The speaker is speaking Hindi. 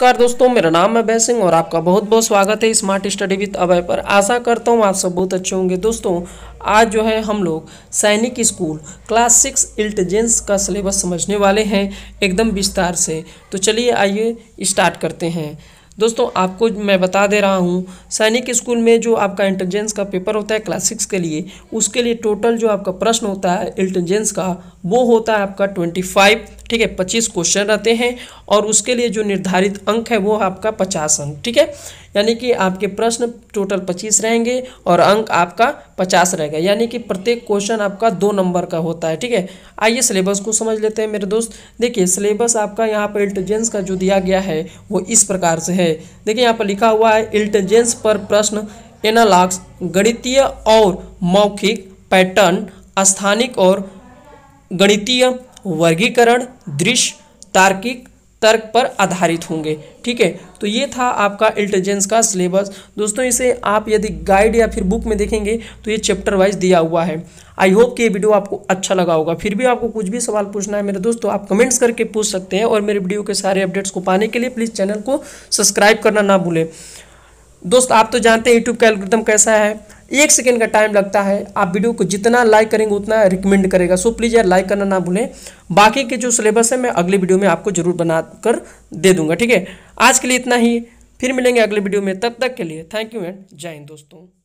नमस्कार दोस्तों मेरा नाम है अभय सिंह और आपका बहुत बहुत स्वागत है स्मार्ट स्टडी विद अभय पर आशा करता हूँ आप सब बहुत अच्छे होंगे दोस्तों आज जो है हम लोग सैनिक स्कूल क्लास सिक्स इल्टजेंस का सिलेबस समझने वाले हैं एकदम विस्तार से तो चलिए आइए स्टार्ट करते हैं दोस्तों आपको मैं बता दे रहा हूँ सैनिक स्कूल में जो आपका इंटेलिजेंस का पेपर होता है क्लास सिक्स के लिए उसके लिए टोटल जो आपका प्रश्न होता है इंटेलिजेंस का वो होता है आपका ट्वेंटी फाइव ठीक है पच्चीस क्वेश्चन रहते हैं और उसके लिए जो निर्धारित अंक है वो आपका पचास अंक ठीक है यानी कि आपके प्रश्न टोटल पच्चीस रहेंगे और अंक आपका पचास रहेगा यानी कि प्रत्येक क्वेश्चन आपका दो नंबर का होता है ठीक है आइए सिलेबस को समझ लेते हैं मेरे दोस्त देखिए सिलेबस आपका यहाँ पर इंटेलिजेंस का जो दिया गया है वो इस प्रकार से है देखिए यहाँ पर लिखा हुआ है इंटेलिजेंस पर प्रश्न एनालॉग्स गणितीय और मौखिक पैटर्न स्थानिक और गणितीय वर्गीकरण दृश्य तार्किक तर्क पर आधारित होंगे ठीक है तो ये था आपका इल्टेजेंस का सिलेबस दोस्तों इसे आप यदि गाइड या फिर बुक में देखेंगे तो ये चैप्टर वाइज दिया हुआ है आई होप कि ये वीडियो आपको अच्छा लगा होगा फिर भी आपको कुछ भी सवाल पूछना है मेरे दोस्तों आप कमेंट्स करके पूछ सकते हैं और मेरे वीडियो के सारे अपडेट्स को पाने के लिए प्लीज़ चैनल को सब्सक्राइब करना ना भूलें दोस्त आप तो जानते हैं यूट्यूब का एल्गोरिदम कैसा है एक सेकेंड का टाइम लगता है आप वीडियो को जितना लाइक करेंगे उतना रिकमेंड करेगा सो प्लीज़ यार लाइक करना ना भूलें बाकी के जो सिलेबस है मैं अगले वीडियो में आपको जरूर बना कर दे दूंगा ठीक है आज के लिए इतना ही फिर मिलेंगे अगले वीडियो में तब तक के लिए थैंक यू एंड जय हिंद दोस्तों